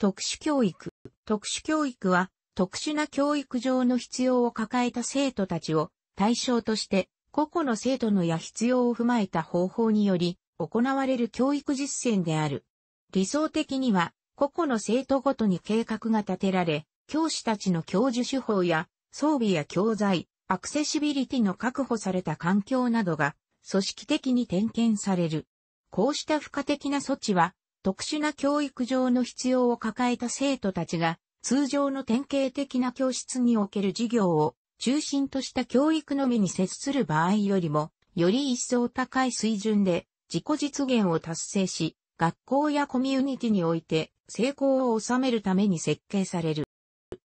特殊教育。特殊教育は、特殊な教育上の必要を抱えた生徒たちを対象として、個々の生徒のや必要を踏まえた方法により、行われる教育実践である。理想的には、個々の生徒ごとに計画が立てられ、教師たちの教授手法や、装備や教材、アクセシビリティの確保された環境などが、組織的に点検される。こうした付加的な措置は、特殊な教育上の必要を抱えた生徒たちが、通常の典型的な教室における授業を中心とした教育のみに接する場合よりも、より一層高い水準で自己実現を達成し、学校やコミュニティにおいて成功を収めるために設計される。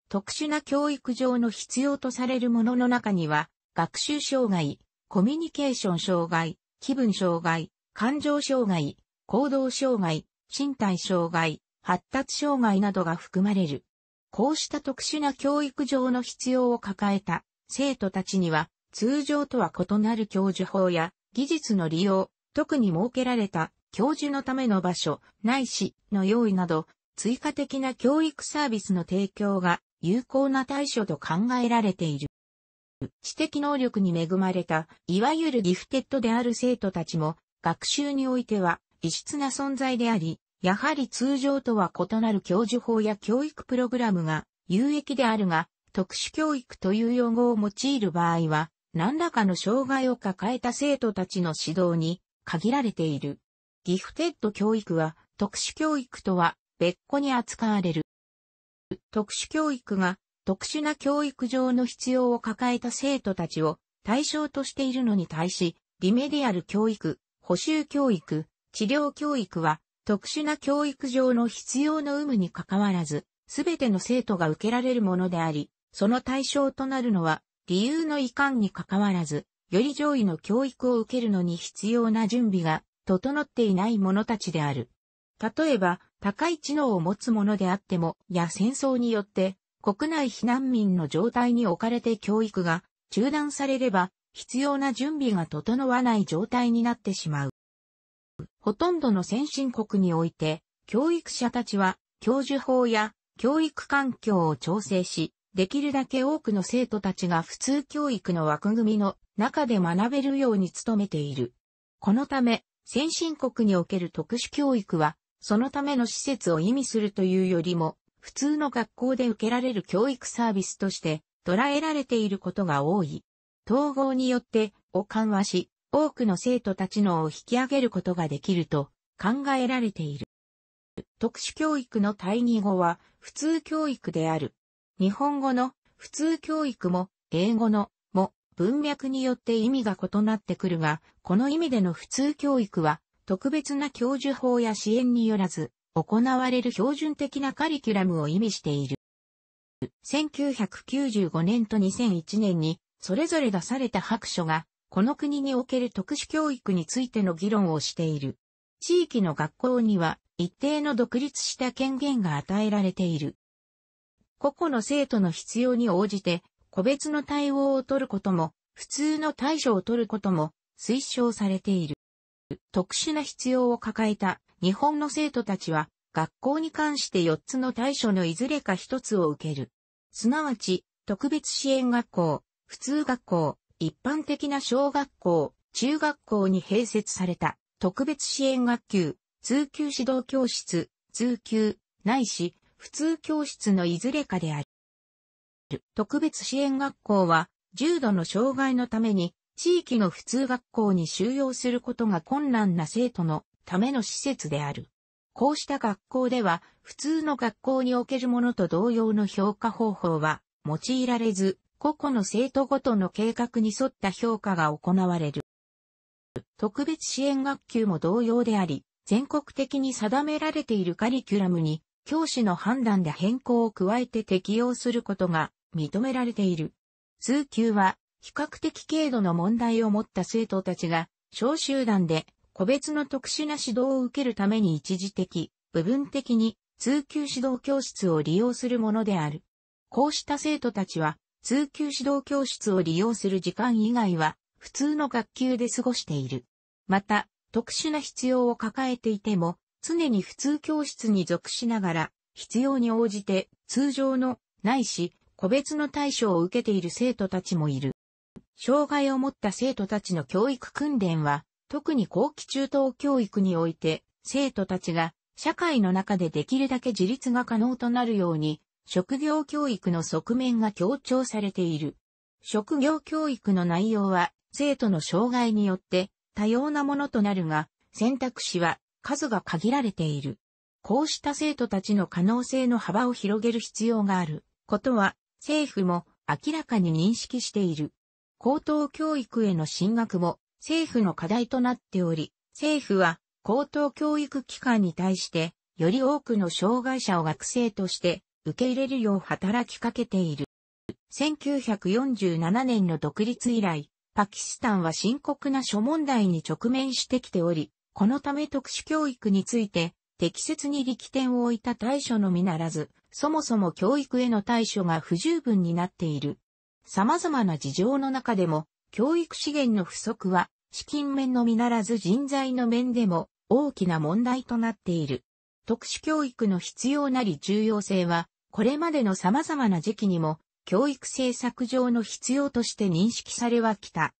特殊な教育上の必要とされるものの中には、学習障害、コミュニケーション障害、気分障害、感情障害、行動障害、身体障害、発達障害などが含まれる。こうした特殊な教育上の必要を抱えた生徒たちには、通常とは異なる教授法や技術の利用、特に設けられた教授のための場所、ないしの用意など、追加的な教育サービスの提供が有効な対処と考えられている。知的能力に恵まれた、いわゆるギフテッドである生徒たちも、学習においては異質な存在であり、やはり通常とは異なる教授法や教育プログラムが有益であるが、特殊教育という用語を用いる場合は、何らかの障害を抱えた生徒たちの指導に限られている。ギフテッド教育は特殊教育とは別個に扱われる。特殊教育が特殊な教育上の必要を抱えた生徒たちを対象としているのに対し、リメディアル教育、補修教育、治療教育は、特殊な教育上の必要の有無に関わらず、すべての生徒が受けられるものであり、その対象となるのは、理由の遺憾に関わらず、より上位の教育を受けるのに必要な準備が整っていない者たちである。例えば、高い知能を持つ者であっても、や戦争によって、国内避難民の状態に置かれて教育が中断されれば、必要な準備が整わない状態になってしまう。ほとんどの先進国において、教育者たちは、教授法や教育環境を調整し、できるだけ多くの生徒たちが普通教育の枠組みの中で学べるように努めている。このため、先進国における特殊教育は、そのための施設を意味するというよりも、普通の学校で受けられる教育サービスとして捉えられていることが多い。統合によってを緩和し、多くの生徒たちのを引き上げることができると考えられている。特殊教育の対義語は普通教育である。日本語の普通教育も英語のも文脈によって意味が異なってくるが、この意味での普通教育は特別な教授法や支援によらず行われる標準的なカリキュラムを意味している。1995年と2001年にそれぞれ出された白書がこの国における特殊教育についての議論をしている。地域の学校には一定の独立した権限が与えられている。個々の生徒の必要に応じて個別の対応を取ることも、普通の対処を取ることも推奨されている。特殊な必要を抱えた日本の生徒たちは学校に関して4つの対処のいずれか1つを受ける。すなわち、特別支援学校、普通学校、一般的な小学校、中学校に併設された特別支援学級、通級指導教室、通級、ないし、普通教室のいずれかである。特別支援学校は、重度の障害のために、地域の普通学校に収容することが困難な生徒のための施設である。こうした学校では、普通の学校におけるものと同様の評価方法は用いられず、個々の生徒ごとの計画に沿った評価が行われる。特別支援学級も同様であり、全国的に定められているカリキュラムに、教師の判断で変更を加えて適用することが認められている。通級は、比較的軽度の問題を持った生徒たちが、小集団で個別の特殊な指導を受けるために一時的、部分的に通級指導教室を利用するものである。こうした生徒たちは、通級指導教室を利用する時間以外は、普通の学級で過ごしている。また、特殊な必要を抱えていても、常に普通教室に属しながら、必要に応じて通常の、ないし、個別の対処を受けている生徒たちもいる。障害を持った生徒たちの教育訓練は、特に後期中等教育において、生徒たちが社会の中でできるだけ自立が可能となるように、職業教育の側面が強調されている。職業教育の内容は、生徒の障害によって多様なものとなるが、選択肢は数が限られている。こうした生徒たちの可能性の幅を広げる必要があることは政府も明らかに認識している。高等教育への進学も政府の課題となっており、政府は高等教育機関に対してより多くの障害者を学生として受け入れるよう働きかけている。1947年の独立以来、パキスタンは深刻な諸問題に直面してきており、このため特殊教育について、適切に力点を置いた対処のみならず、そもそも教育への対処が不十分になっている。様々な事情の中でも、教育資源の不足は、資金面のみならず人材の面でも大きな問題となっている。特殊教育の必要なり重要性は、これまでの様々な時期にも教育政策上の必要として認識されはきた。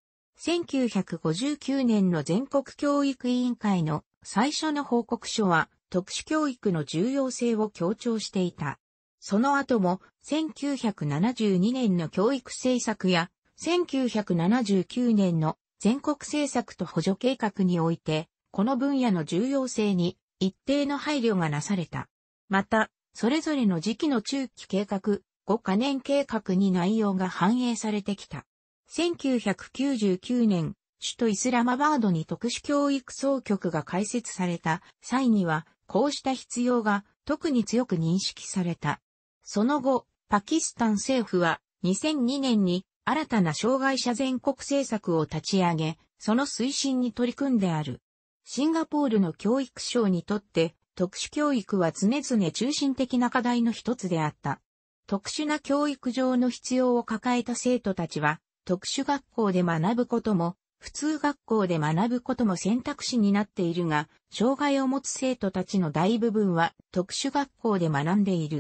1959年の全国教育委員会の最初の報告書は特殊教育の重要性を強調していた。その後も1972年の教育政策や1979年の全国政策と補助計画において、この分野の重要性に一定の配慮がなされた。また、それぞれの時期の中期計画、5カ年計画に内容が反映されてきた。1999年、首都イスラマバードに特殊教育総局が開設された際には、こうした必要が特に強く認識された。その後、パキスタン政府は2002年に新たな障害者全国政策を立ち上げ、その推進に取り組んである。シンガポールの教育省にとって特殊教育は常々中心的な課題の一つであった。特殊な教育上の必要を抱えた生徒たちは、特殊学校で学ぶことも、普通学校で学ぶことも選択肢になっているが、障害を持つ生徒たちの大部分は特殊学校で学んでいる。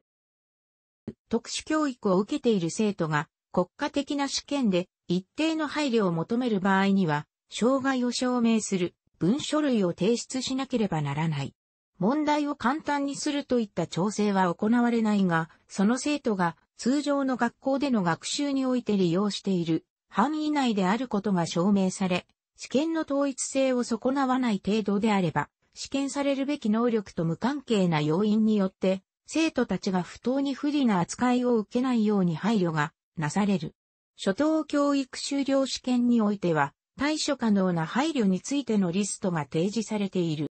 特殊教育を受けている生徒が国家的な試験で一定の配慮を求める場合には、障害を証明する文書類を提出しなければならない。問題を簡単にするといった調整は行われないが、その生徒が通常の学校での学習において利用している範囲内であることが証明され、試験の統一性を損なわない程度であれば、試験されるべき能力と無関係な要因によって、生徒たちが不当に不利な扱いを受けないように配慮がなされる。初等教育修了試験においては、対処可能な配慮についてのリストが提示されている。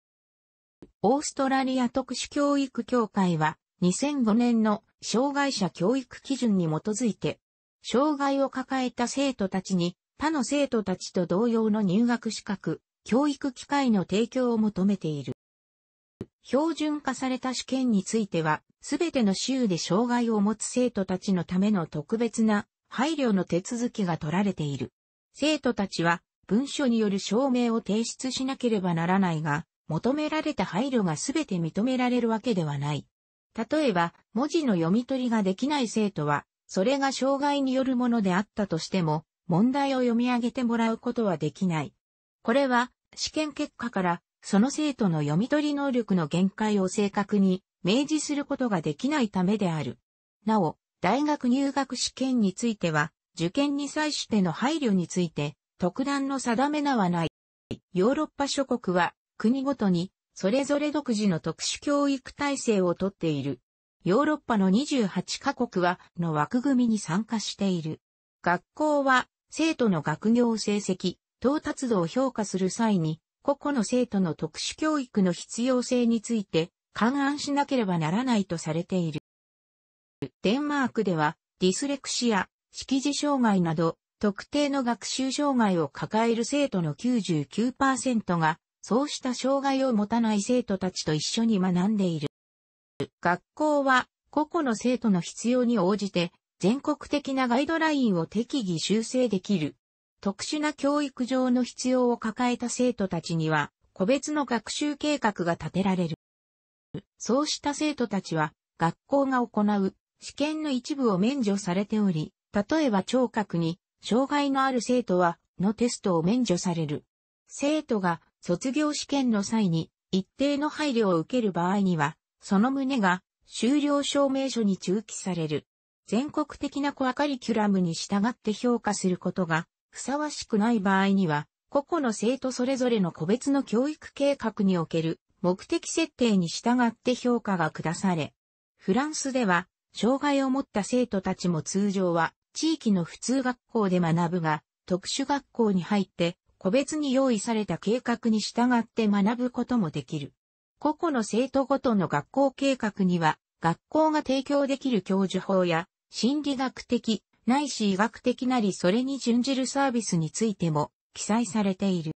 オーストラリア特殊教育協会は2005年の障害者教育基準に基づいて、障害を抱えた生徒たちに他の生徒たちと同様の入学資格、教育機会の提供を求めている。標準化された試験については、すべての州で障害を持つ生徒たちのための特別な配慮の手続きが取られている。生徒たちは文書による証明を提出しなければならないが、求められた配慮が全て認められるわけではない。例えば、文字の読み取りができない生徒は、それが障害によるものであったとしても、問題を読み上げてもらうことはできない。これは、試験結果から、その生徒の読み取り能力の限界を正確に明示することができないためである。なお、大学入学試験については、受験に際しての配慮について、特段の定めなはない。ヨーロッパ諸国は、国ごとに、それぞれ独自の特殊教育体制をとっている。ヨーロッパの28カ国は、の枠組みに参加している。学校は、生徒の学業成績、到達度を評価する際に、個々の生徒の特殊教育の必要性について、勘案しなければならないとされている。デンマークでは、ディスレクシア、識字障害など、特定の学習障害を抱える生徒の99%がそうした障害を持たない生徒たちと一緒に学んでいる。学校は、個々の生徒の必要に応じて、全国的なガイドラインを適宜修正できる。特殊な教育上の必要を抱えた生徒たちには、個別の学習計画が立てられる。そうした生徒たちは、学校が行う試験の一部を免除されており、例えば聴覚に障害のある生徒は、のテストを免除される。生徒が卒業試験の際に一定の配慮を受ける場合には、その旨が修了証明書に中記される。全国的なコアカリキュラムに従って評価することがふさわしくない場合には、個々の生徒それぞれの個別の教育計画における目的設定に従って評価が下され、フランスでは、障害を持った生徒たちも通常は地域の普通学校で学ぶが、特殊学校に入って個別に用意された計画に従って学ぶこともできる。個々の生徒ごとの学校計画には、学校が提供できる教授法や、心理学的、ないし医学的なりそれに準じるサービスについても記載されている。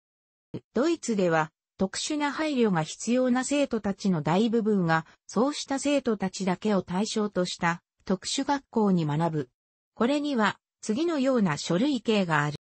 ドイツでは、特殊な配慮が必要な生徒たちの大部分が、そうした生徒たちだけを対象とした特殊学校に学ぶ。これには、次のような書類系がある。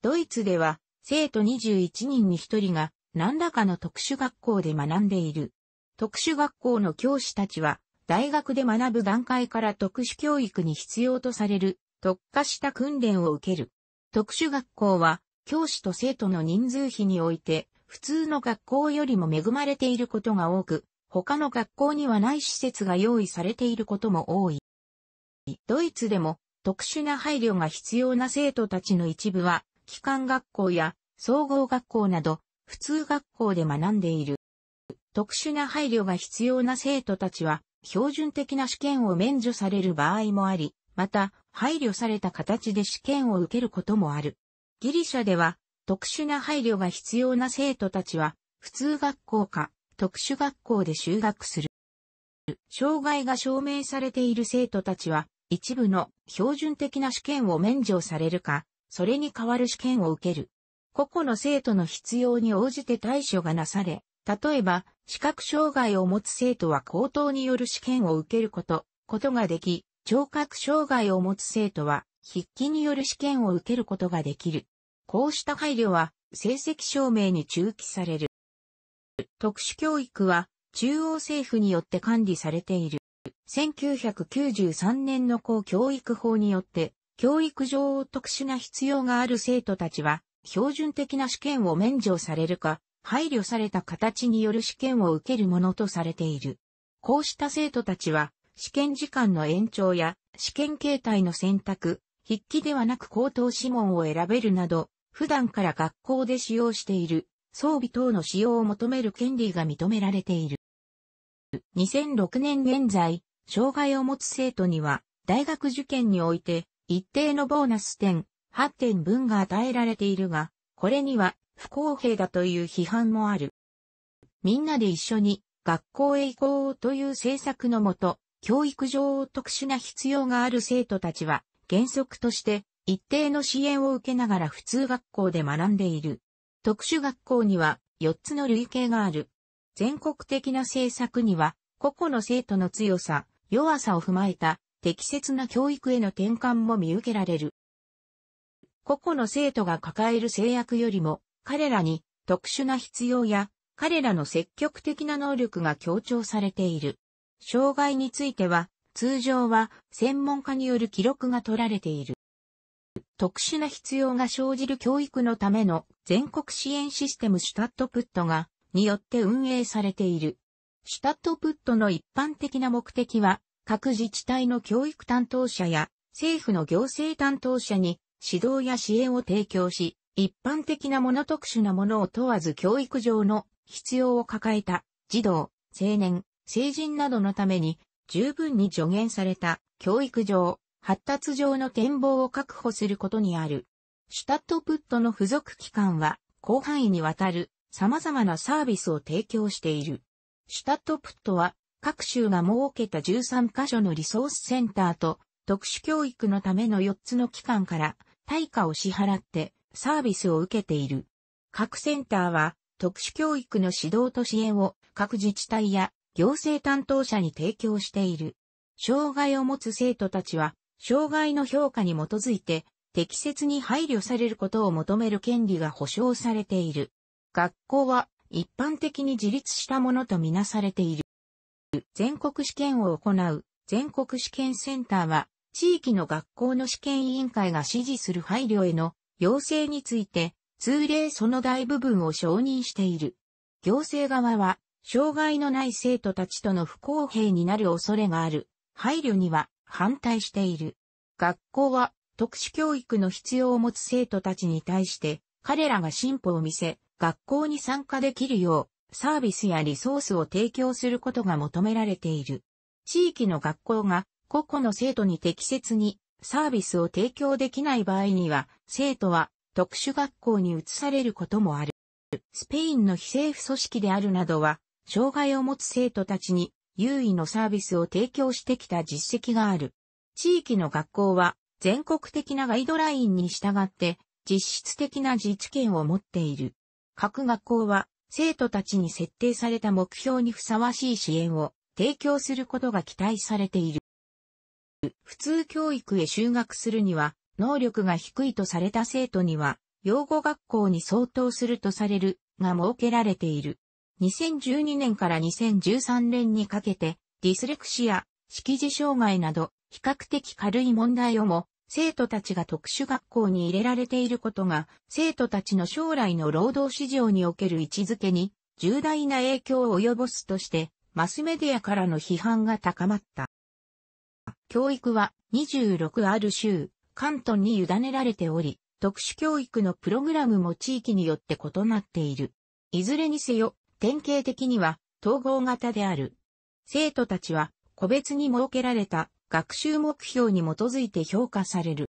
ドイツでは、生徒21人に1人が何らかの特殊学校で学んでいる。特殊学校の教師たちは、大学で学ぶ段階から特殊教育に必要とされる、特化した訓練を受ける。特殊学校は、教師と生徒の人数比において、普通の学校よりも恵まれていることが多く、他の学校にはない施設が用意されていることも多い。ドイツでも特殊な配慮が必要な生徒たちの一部は機関学校や総合学校など普通学校で学んでいる。特殊な配慮が必要な生徒たちは標準的な試験を免除される場合もあり、また配慮された形で試験を受けることもある。ギリシャでは特殊な配慮が必要な生徒たちは普通学校か特殊学校で修学する。障害が証明されている生徒たちは一部の標準的な試験を免除されるかそれに代わる試験を受ける。個々の生徒の必要に応じて対処がなされ、例えば、視覚障害を持つ生徒は口頭による試験を受けること、ことができ、聴覚障害を持つ生徒は、筆記による試験を受けることができる。こうした配慮は、成績証明に中期される。特殊教育は、中央政府によって管理されている。1993年の公教育法によって、教育上特殊な必要がある生徒たちは、標準的な試験を免除されるか、配慮された形による試験を受けるものとされている。こうした生徒たちは、試験時間の延長や、試験形態の選択、筆記ではなく口頭指紋を選べるなど、普段から学校で使用している装備等の使用を求める権利が認められている。2006年現在、障害を持つ生徒には、大学受験において、一定のボーナス点8点分が与えられているが、これには不公平だという批判もある。みんなで一緒に学校へ行こうという政策のもと、教育上特殊な必要がある生徒たちは原則として一定の支援を受けながら普通学校で学んでいる。特殊学校には4つの類型がある。全国的な政策には個々の生徒の強さ、弱さを踏まえた適切な教育への転換も見受けられる。個々の生徒が抱える制約よりも、彼らに特殊な必要や、彼らの積極的な能力が強調されている。障害については、通常は専門家による記録が取られている。特殊な必要が生じる教育のための全国支援システムシュタットプットがによって運営されている。シュタットプットの一般的な目的は各自治体の教育担当者や政府の行政担当者に指導や支援を提供し、一般的なもの特殊なものを問わず教育上の必要を抱えた児童、青年、成人などのために十分に助言された教育上、発達上の展望を確保することにある。シュタットプットの付属機関は広範囲にわたる様々なサービスを提供している。シュタットプットは各州が設けた13カ所のリソースセンターと特殊教育のための4つの機関から対価を支払ってサービスを受けている。各センターは特殊教育の指導と支援を各自治体や行政担当者に提供している。障害を持つ生徒たちは、障害の評価に基づいて適切に配慮されることを求める権利が保障されている。学校は一般的に自立したものとみなされている。全国試験を行う全国試験センターは地域の学校の試験委員会が指示する配慮への要請について通例その大部分を承認している。行政側は障害のない生徒たちとの不公平になる恐れがある。配慮には反対している。学校は特殊教育の必要を持つ生徒たちに対して彼らが進歩を見せ学校に参加できるようサービスやリソースを提供することが求められている。地域の学校が個々の生徒に適切にサービスを提供できない場合には、生徒は特殊学校に移されることもある。スペインの非政府組織であるなどは、障害を持つ生徒たちに優位のサービスを提供してきた実績がある。地域の学校は全国的なガイドラインに従って実質的な自治権を持っている。各学校は生徒たちに設定された目標にふさわしい支援を提供することが期待されている。普通教育へ就学するには、能力が低いとされた生徒には、養護学校に相当するとされるが設けられている。2012年から2013年にかけて、ディスレクシア、識字障害など、比較的軽い問題をも生徒たちが特殊学校に入れられていることが、生徒たちの将来の労働市場における位置づけに重大な影響を及ぼすとして、マスメディアからの批判が高まった。教育は26ある州、関東に委ねられており、特殊教育のプログラムも地域によって異なっている。いずれにせよ、典型的には統合型である。生徒たちは個別に設けられた学習目標に基づいて評価される。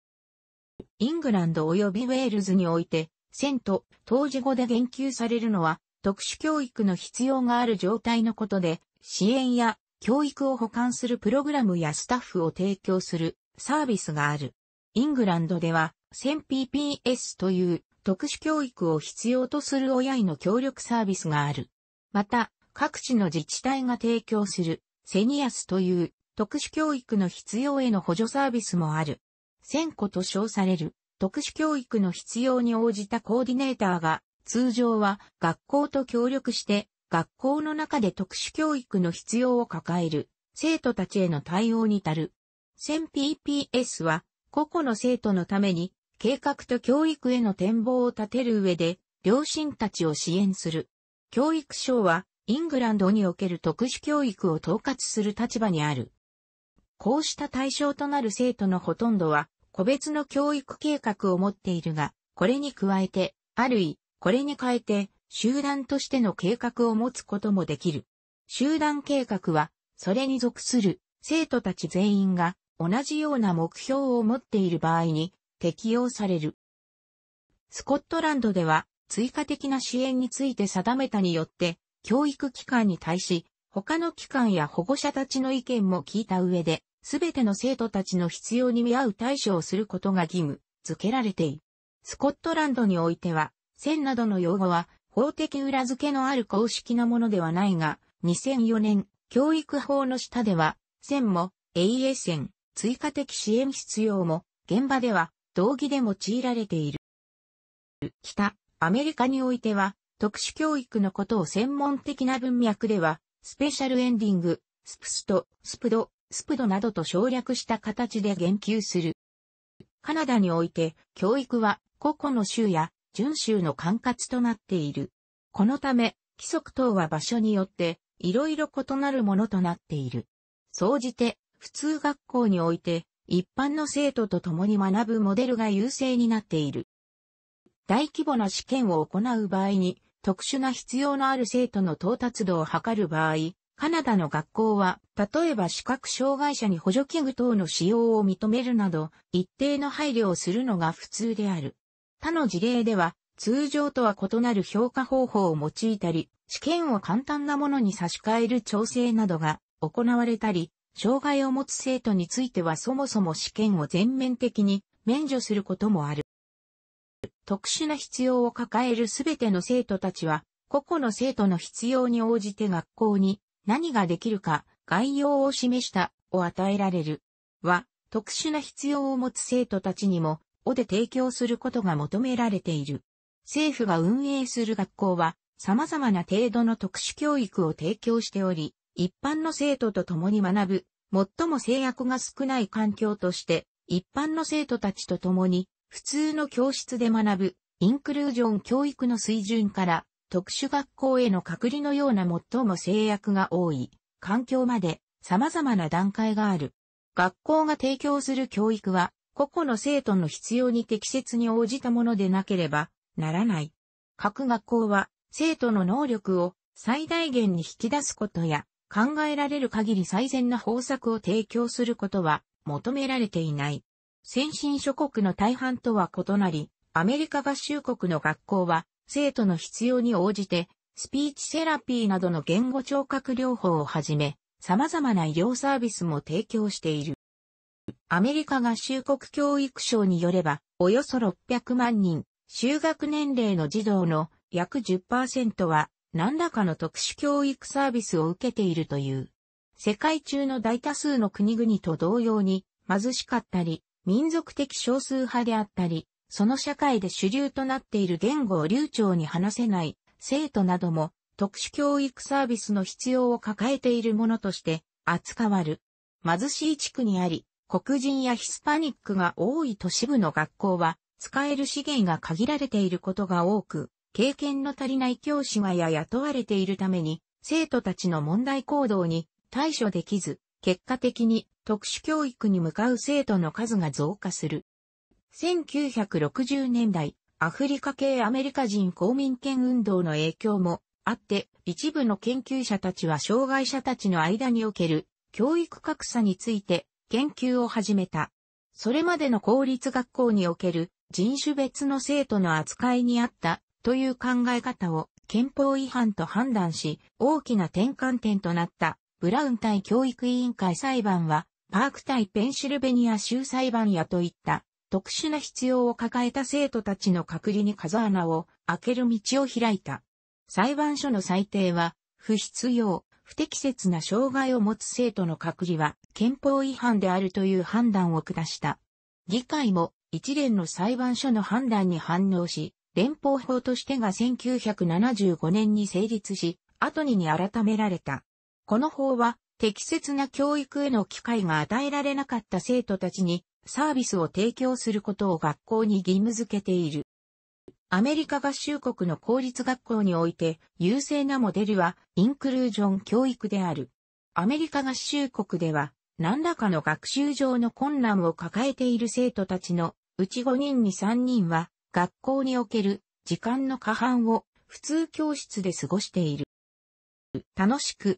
イングランド及びウェールズにおいて、線と当時語で言及されるのは、特殊教育の必要がある状態のことで、支援や教育を補完するプログラムやスタッフを提供するサービスがある。イングランドでは、1000PPS という特殊教育を必要とする親への協力サービスがある。また、各地の自治体が提供するセニアスという特殊教育の必要への補助サービスもある。1000個と称される、特殊教育の必要に応じたコーディネーターが、通常は学校と協力して、学校の中で特殊教育の必要を抱える、生徒たちへの対応に至る。1000PPS は、個々の生徒のために、計画と教育への展望を立てる上で、両親たちを支援する。教育省は、イングランドにおける特殊教育を統括する立場にある。こうした対象となる生徒のほとんどは、個別の教育計画を持っているが、これに加えて、あるい、これに変えて、集団としての計画を持つこともできる。集団計画は、それに属する生徒たち全員が同じような目標を持っている場合に適用される。スコットランドでは追加的な支援について定めたによって教育機関に対し他の機関や保護者たちの意見も聞いた上で、すべての生徒たちの必要に見合う対処をすることが義務付けられている。スコットランドにおいては、線などの用語は法的裏付けのある公式なものではないが、2004年、教育法の下では、線も AA 線、追加的支援必要も、現場では、道義で用いられている。北、アメリカにおいては、特殊教育のことを専門的な文脈では、スペシャルエンディング、スプスト、スプド、スプドなどと省略した形で言及する。カナダにおいて、教育は個々の州や準州の管轄となっている。このため、規則等は場所によって、いろいろ異なるものとなっている。総じて、普通学校において、一般の生徒と共に学ぶモデルが優勢になっている。大規模な試験を行う場合に、特殊な必要のある生徒の到達度を測る場合、カナダの学校は、例えば視覚障害者に補助器具等の使用を認めるなど、一定の配慮をするのが普通である。他の事例では、通常とは異なる評価方法を用いたり、試験を簡単なものに差し替える調整などが行われたり、障害を持つ生徒についてはそもそも試験を全面的に免除することもある。特殊な必要を抱えるすべての生徒たちは、個々の生徒の必要に応じて学校に何ができるか概要を示したを与えられる。は、特殊な必要を持つ生徒たちにも、をで提供することが求められている。政府が運営する学校は、様々な程度の特殊教育を提供しており、一般の生徒と共に学ぶ、最も制約が少ない環境として、一般の生徒たちと共に普通の教室で学ぶ、インクルージョン教育の水準から、特殊学校への隔離のような最も制約が多い、環境まで様々な段階がある。学校が提供する教育は、個々の生徒の必要に適切に応じたものでなければならない。各学校は、生徒の能力を最大限に引き出すことや、考えられる限り最善な方策を提供することは求められていない。先進諸国の大半とは異なり、アメリカ合衆国の学校は、生徒の必要に応じて、スピーチセラピーなどの言語聴覚療法をはじめ、様々な医療サービスも提供している。アメリカ合衆国教育省によれば、およそ600万人、就学年齢の児童の約10%は、何らかの特殊教育サービスを受けているという。世界中の大多数の国々と同様に、貧しかったり、民族的少数派であったり、その社会で主流となっている言語を流暢に話せない生徒なども特殊教育サービスの必要を抱えているものとして扱わる。貧しい地区にあり、黒人やヒスパニックが多い都市部の学校は使える資源が限られていることが多く、経験の足りない教師がや雇われているために、生徒たちの問題行動に対処できず、結果的に特殊教育に向かう生徒の数が増加する。1960年代、アフリカ系アメリカ人公民権運動の影響もあって、一部の研究者たちは障害者たちの間における教育格差について研究を始めた。それまでの公立学校における人種別の生徒の扱いにあったという考え方を憲法違反と判断し、大きな転換点となったブラウン対教育委員会裁判は、パーク対ペンシルベニア州裁判やといった特殊な必要を抱えた生徒たちの隔離に風穴を開ける道を開いた。裁判所の裁定は、不必要、不適切な障害を持つ生徒の隔離は憲法違反であるという判断を下した。議会も一連の裁判所の判断に反応し、連邦法としてが1975年に成立し、後にに改められた。この法は、適切な教育への機会が与えられなかった生徒たちにサービスを提供することを学校に義務付けている。アメリカ合衆国の公立学校において優勢なモデルはインクルージョン教育である。アメリカ合衆国では何らかの学習上の困難を抱えている生徒たちのうち5人に3人は学校における時間の過半を普通教室で過ごしている。楽しく